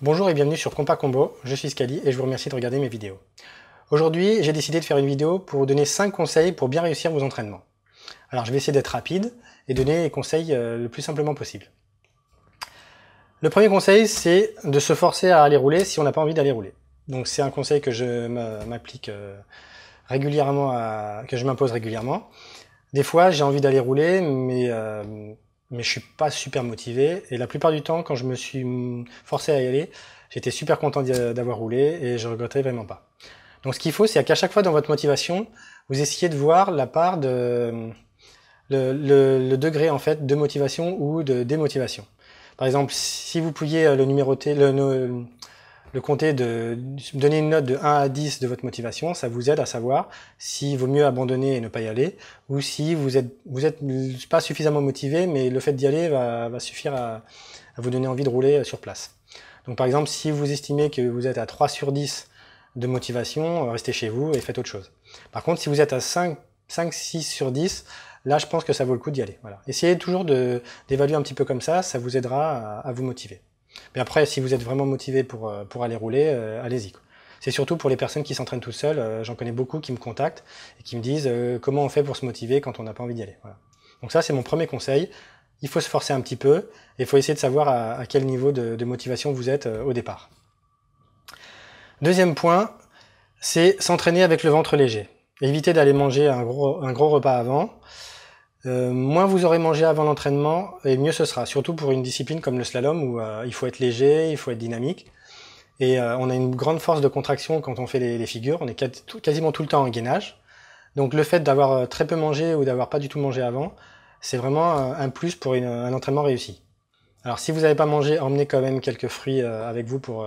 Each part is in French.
Bonjour et bienvenue sur Compa Combo, je suis Scali et je vous remercie de regarder mes vidéos. Aujourd'hui, j'ai décidé de faire une vidéo pour vous donner 5 conseils pour bien réussir vos entraînements. Alors je vais essayer d'être rapide et donner les conseils euh, le plus simplement possible. Le premier conseil, c'est de se forcer à aller rouler si on n'a pas envie d'aller rouler. Donc c'est un conseil que je m'applique euh, régulièrement, à, que je m'impose régulièrement. Des fois, j'ai envie d'aller rouler, mais euh, mais je suis pas super motivé. Et la plupart du temps, quand je me suis forcé à y aller, j'étais super content d'avoir roulé et je regrettais vraiment pas. Donc ce qu'il faut, c'est qu'à chaque fois dans votre motivation, vous essayez de voir la part de le, degré en fait de motivation ou de démotivation. Par exemple, si vous pouviez euh, le numéroter, le, le compter de donner une note de 1 à 10 de votre motivation, ça vous aide à savoir s'il vaut mieux abandonner et ne pas y aller, ou si vous êtes, vous pas suffisamment motivé, mais le fait d'y aller va, suffire à, vous donner envie de rouler euh, sur place. Donc par exemple, si vous estimez que vous êtes à 3 sur 10 de motivation, euh, restez chez vous et faites autre chose. Par contre, si vous êtes à 5, 5 6 sur 10, là je pense que ça vaut le coup d'y aller. Voilà. Essayez toujours d'évaluer un petit peu comme ça, ça vous aidera à vous motiver. Mais après, si vous êtes vraiment motivé pour, euh, pour aller rouler, euh, allez-y. C'est surtout pour les personnes qui s'entraînent tout seules. Euh, j'en connais beaucoup qui me contactent et qui me disent comment on fait pour se motiver quand on n'a pas envie d'y aller. Donc ça, c'est mon premier conseil. Il faut se forcer un petit peu et il faut essayer de savoir à, quel niveau de, de, motivation vous êtes au départ. Deuxième point, c'est s'entraîner avec le ventre léger. Évitez d'aller manger un gros, un gros repas avant. Euh, moins vous aurez mangé avant l'entraînement et mieux ce sera, surtout pour une discipline comme le slalom où euh, il faut être léger, il faut être dynamique. Et euh, on a une grande force de contraction quand on fait les, figures, on est quasiment tout le temps en gainage. Donc le fait d'avoir très peu mangé ou d'avoir pas du tout mangé avant, c'est vraiment un plus pour un entraînement réussi. Alors si vous n'avez pas mangé, emmenez quand même quelques fruits avec vous pour,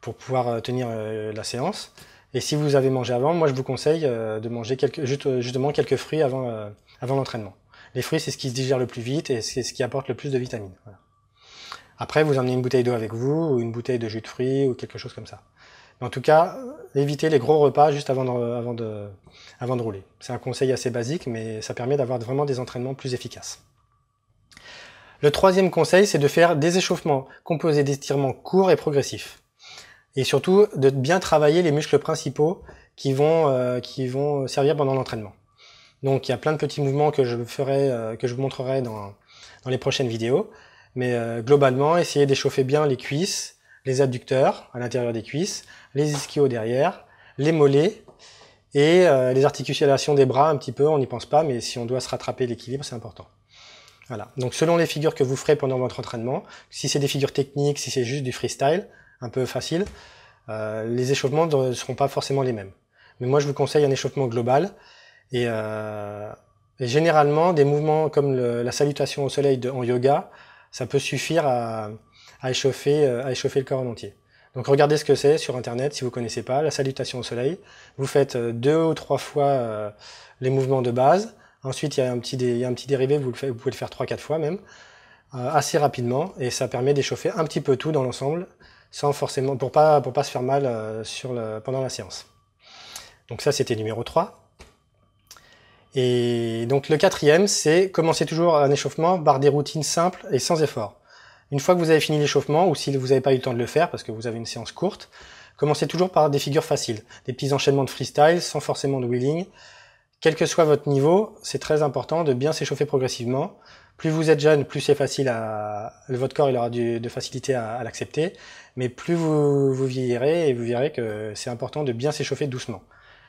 pour pouvoir tenir la séance. Et si vous avez mangé avant, moi je vous conseille euh, de manger quelques, euh, justement quelques fruits avant, euh, avant l'entraînement. Les fruits, c'est ce qui se digère le plus vite et c'est ce qui apporte le plus de vitamines. Après, vous emmenez une bouteille d'eau avec vous, ou une bouteille de jus de fruits, ou quelque chose comme ça. en tout cas, évitez les gros repas juste avant de, avant avant de rouler. C'est un conseil assez basique, mais ça permet d'avoir vraiment des entraînements plus efficaces. Le troisième conseil, c'est de faire des échauffements composés d'étirements courts et progressifs et surtout de bien travailler les muscles principaux qui vont euh, qui vont servir pendant l'entraînement. Donc il y a plein de petits mouvements que je ferai euh, que je vous montrerai dans dans les prochaines vidéos, mais euh, globalement essayez d'échauffer bien les cuisses, les adducteurs à l'intérieur des cuisses, les ischios derrière, les mollets et les articulations des bras un petit peu, on n'y pense pas mais si on doit se rattraper l'équilibre, c'est important. Voilà. Donc selon les figures que vous ferez pendant votre entraînement, si c'est des figures techniques, si c'est juste du freestyle, un peu facile, euh, les échauffements ne seront pas forcément les mêmes. Mais moi, je vous conseille un échauffement global. Et, euh, généralement, des mouvements comme la salutation au soleil en yoga, ça peut suffire à, à, échauffer, euh, à échauffer le corps en entier. Donc regardez ce que c'est sur Internet si vous ne connaissez pas, la salutation au soleil. Vous faites deux ou trois fois les mouvements de base. Ensuite, il y a un petit, un petit dérivé, vous, le faites, vous pouvez le faire trois, quatre fois même, assez rapidement. Et ça permet d'échauffer un petit peu tout dans l'ensemble sans forcément, pour pas, pour pas se faire mal euh, sur le, pendant la séance. Donc ça, c'était numéro 3. Et donc le quatrième, c'est commencer toujours un échauffement par des routines simples et sans effort. Une fois que vous avez fini l'échauffement, ou si vous n'avez pas eu le temps de le faire parce que vous avez une séance courte, commencez toujours par des figures faciles, des petits enchaînements de freestyle sans forcément de wheeling, quel que soit votre niveau, c'est très important de bien s'échauffer progressivement. Plus vous êtes jeune, plus c'est facile à votre corps il aura de facilité à, l'accepter, mais plus vous, vous vieillirez et vous verrez que c'est important de bien s'échauffer doucement.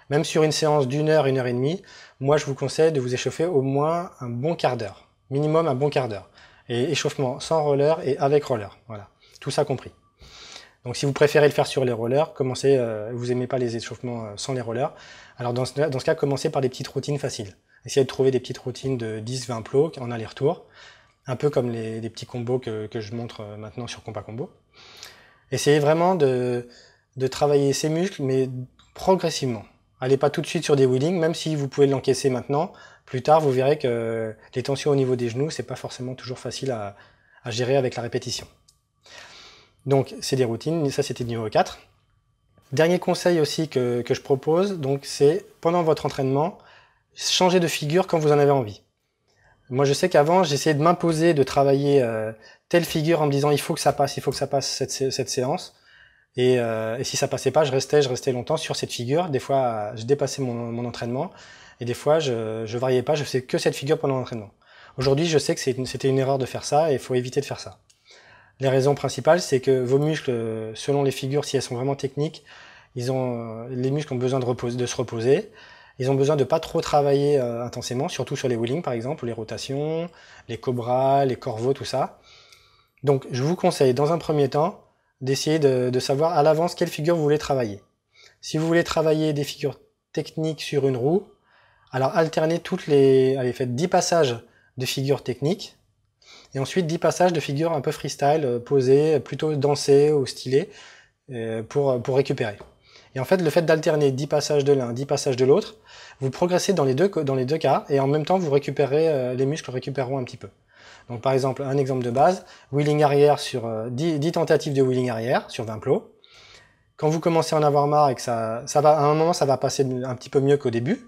Même sur une séance d'une heure, une heure et demie, moi je vous conseille de vous échauffer au moins un bon quart d'heure, minimum un bon quart d'heure, et échauffement sans roller et avec roller, voilà, tout ça compris. Donc si vous préférez le faire sur les rollers, commencez, euh, vous aimez pas les échauffements euh, sans les rollers, alors dans ce, cas, commencez par des petites routines faciles. Essayez de trouver des petites routines de 10-20 plots en aller-retour, un peu comme les, petits combos que, je montre euh, maintenant sur Compa Combo. Essayez vraiment de, travailler ces muscles, mais progressivement. Allez pas tout de suite sur des wheelings, même si vous pouvez l'encaisser maintenant. Plus tard, vous verrez que les tensions au niveau des genoux, c'est pas forcément toujours facile à gérer avec la répétition. Donc c'est des routines, ça c'était niveau 4. Dernier conseil aussi que, que je propose, donc c'est pendant votre entraînement, changer de figure quand vous en avez envie. Moi je sais qu'avant j'essayais de m'imposer de travailler euh, telle figure en me disant il faut que ça passe, il faut que ça passe cette, cette séance. Et, euh, si ça passait pas, je restais, je restais longtemps sur cette figure. Des fois, je dépassais mon, entraînement, et des fois, je, je variais pas, je faisais que cette figure pendant l'entraînement. Aujourd'hui, je sais que c'était une erreur de faire ça, et il faut éviter de faire ça. Les raisons principales, c'est que vos muscles, euh, selon les figures, si elles sont vraiment techniques, ils ont, euh, les muscles ont besoin de, de se reposer. Ils ont besoin de pas trop travailler euh, intensément, surtout sur les wheelings par exemple, les rotations, les cobras, les corvaux, tout ça. Donc je vous conseille dans un premier temps d'essayer de, de, savoir à l'avance quelle figure vous voulez travailler. Si vous voulez travailler des figures techniques sur une roue, alors alternez toutes les... Allez, faites 10 passages de figures techniques et ensuite 10 passages de figures un peu freestyle, euh, posées plutôt dansées ou stylées euh, pour, euh, pour récupérer. Et en fait, le fait d'alterner 10 passages de l'un, 10 passages de l'autre, vous progressez dans les, deux, dans les deux cas, et en même temps, vous récupérez, les muscles récupéreront un petit peu. Donc par exemple, un exemple de base, wheeling arrière sur 10, tentatives de wheeling arrière sur 20 plots. Quand vous commencez à en avoir marre et que ça, ça va, à un moment, ça va passer un petit peu mieux qu'au début.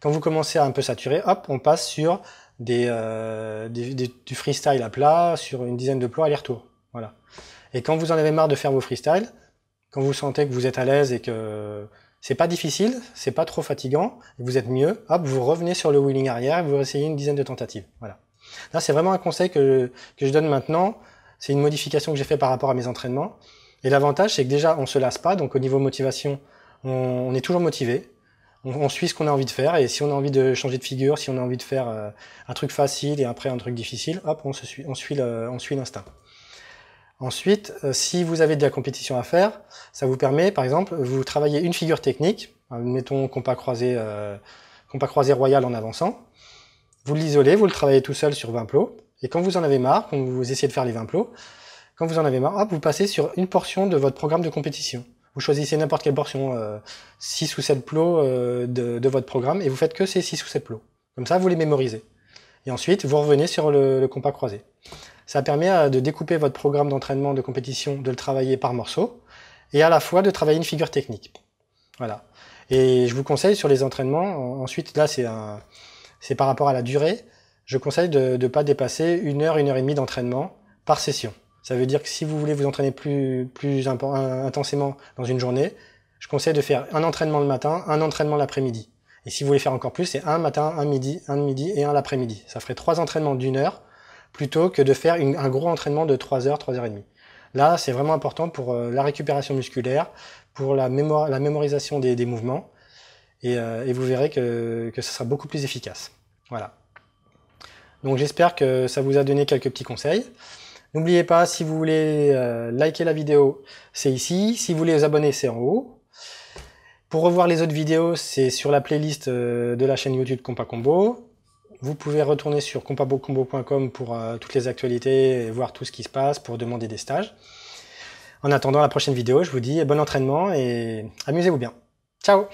Quand vous commencez à un peu saturer, hop, on passe sur des, euh, du freestyle à plat sur une dizaine de plots aller-retour. Voilà. Et quand vous en avez marre de faire vos freestyles, quand vous sentez que vous êtes à l'aise et que c'est pas difficile, c'est pas trop fatigant, vous êtes mieux, hop, vous revenez sur le wheeling arrière et vous essayez une dizaine de tentatives. Voilà. Là, c'est vraiment un conseil que, que je donne maintenant. C'est une modification que j'ai fait par rapport à mes entraînements. Et l'avantage, c'est que déjà, on se lasse pas, donc au niveau motivation, on est toujours motivé on, suit ce qu'on a envie de faire et si on a envie de changer de figure, si on a envie de faire euh, un truc facile et après un truc difficile, hop, on, se suit, on suit l'instinct. Ensuite, euh, si vous avez de la compétition à faire, ça vous permet, par exemple, vous travaillez une figure technique, hein, mettons compas croisé, euh, compas croisé royal en avançant, vous l'isolez, vous le travaillez tout seul sur 20 plots, et quand vous en avez marre, quand vous essayez de faire les 20 plots, quand vous en avez marre, hop, vous passez sur une portion de votre programme de compétition. Vous choisissez n'importe quelle portion, 6 euh, ou 7 plots euh, de, votre programme, et vous faites que ces 6 ou 7 plots. Comme ça, vous les mémorisez. Et ensuite, vous revenez sur le, le compas croisé. Ça permet euh, de découper votre programme d'entraînement de compétition, de le travailler par morceaux, et à la fois de travailler une figure technique. Voilà. Et je vous conseille sur les entraînements, ensuite là c'est un... c'est par rapport à la durée, je conseille de ne pas dépasser une heure, une heure et demie d'entraînement par session. Ça veut dire que si vous voulez vous entraîner plus, euh, intensément dans une journée, je conseille de faire un entraînement le matin, un entraînement l'après-midi. Et si vous voulez faire encore plus, c'est un matin, un midi, un midi et un l'après-midi. Ça ferait trois entraînements d'une heure plutôt que de faire un gros entraînement de trois heures, trois heures et demie. Là, c'est vraiment important pour euh, la récupération musculaire, pour la, mémorisation des, mouvements, euh, et, vous verrez que, que ça sera beaucoup plus efficace. Voilà. Donc j'espère que ça vous a donné quelques petits conseils. N'oubliez pas, si vous voulez euh, liker la vidéo, c'est ici. Si vous voulez vous abonner, c'est en haut. Pour revoir les autres vidéos, c'est sur la playlist euh, de la chaîne YouTube Compa Combo. Vous pouvez retourner sur compabocombo.com pour euh, toutes les actualités et voir tout ce qui se passe pour demander des stages. En attendant la prochaine vidéo, je vous dis bon entraînement et amusez-vous bien. Ciao